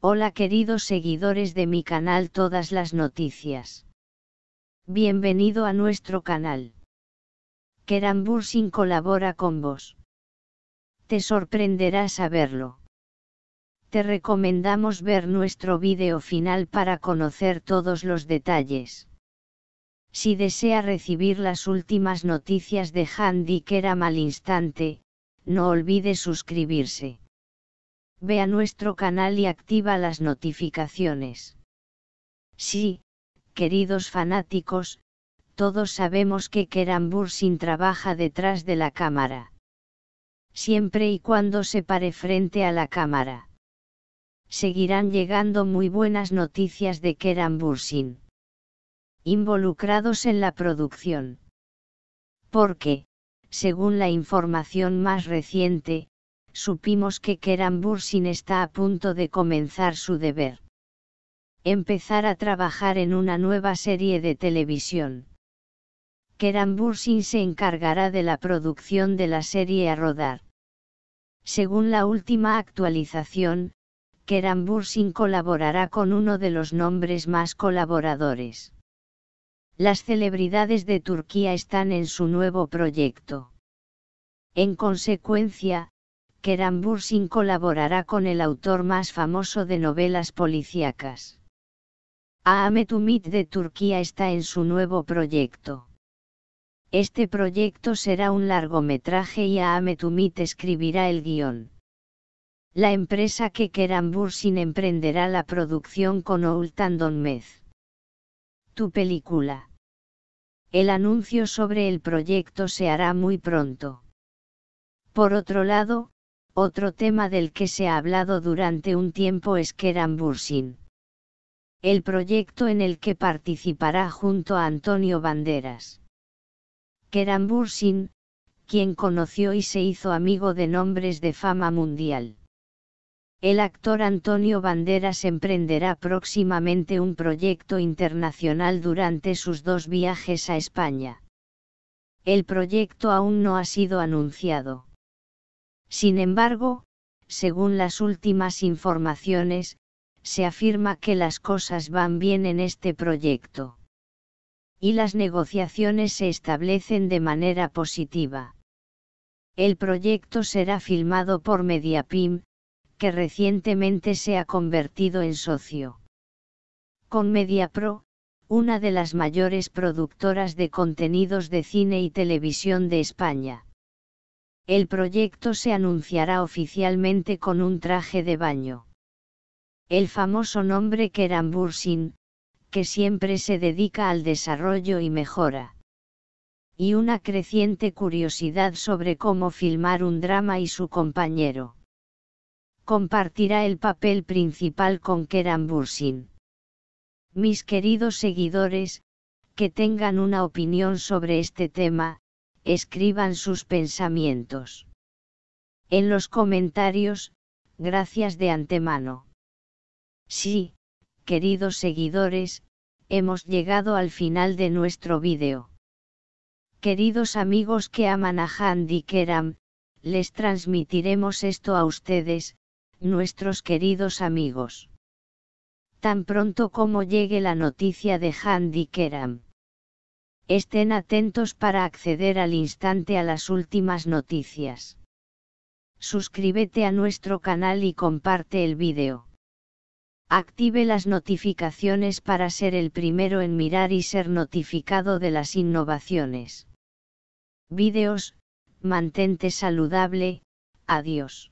Hola queridos seguidores de mi canal Todas las Noticias. Bienvenido a nuestro canal. Keran colabora con vos. Te sorprenderá saberlo. Te recomendamos ver nuestro vídeo final para conocer todos los detalles. Si desea recibir las últimas noticias de Handy Keram al instante, no olvide suscribirse. Ve a nuestro canal y activa las notificaciones. Sí, queridos fanáticos, todos sabemos que Keran Bursin trabaja detrás de la cámara. Siempre y cuando se pare frente a la cámara. Seguirán llegando muy buenas noticias de Keran Bursin. Involucrados en la producción. Porque, según la información más reciente, supimos que Kerambursin Bursin está a punto de comenzar su deber. Empezar a trabajar en una nueva serie de televisión. Kerambursin se encargará de la producción de la serie a rodar. Según la última actualización, Kerambursin colaborará con uno de los nombres más colaboradores. Las celebridades de Turquía están en su nuevo proyecto. En consecuencia, Kerem colaborará con el autor más famoso de novelas policíacas. Ahmet de Turquía está en su nuevo proyecto. Este proyecto será un largometraje y Ahmet escribirá el guión. La empresa que Kerem emprenderá la producción con Oultan Donmez. Tu película. El anuncio sobre el proyecto se hará muy pronto. Por otro lado, otro tema del que se ha hablado durante un tiempo es Keran Bursin. El proyecto en el que participará junto a Antonio Banderas. Keran quien conoció y se hizo amigo de nombres de fama mundial. El actor Antonio Banderas emprenderá próximamente un proyecto internacional durante sus dos viajes a España. El proyecto aún no ha sido anunciado. Sin embargo, según las últimas informaciones, se afirma que las cosas van bien en este proyecto. Y las negociaciones se establecen de manera positiva. El proyecto será filmado por Mediapim, que recientemente se ha convertido en socio. Con MediaPro, una de las mayores productoras de contenidos de cine y televisión de España. El proyecto se anunciará oficialmente con un traje de baño. El famoso nombre Kerambursin, Bursin, que siempre se dedica al desarrollo y mejora. Y una creciente curiosidad sobre cómo filmar un drama y su compañero. Compartirá el papel principal con Kerambursin. Bursin. Mis queridos seguidores, que tengan una opinión sobre este tema, escriban sus pensamientos. En los comentarios, gracias de antemano. Sí, queridos seguidores, hemos llegado al final de nuestro vídeo. Queridos amigos que aman a Handy Keram, les transmitiremos esto a ustedes, nuestros queridos amigos. Tan pronto como llegue la noticia de Handy Keram. Estén atentos para acceder al instante a las últimas noticias. Suscríbete a nuestro canal y comparte el vídeo. Active las notificaciones para ser el primero en mirar y ser notificado de las innovaciones. Vídeos, mantente saludable, adiós.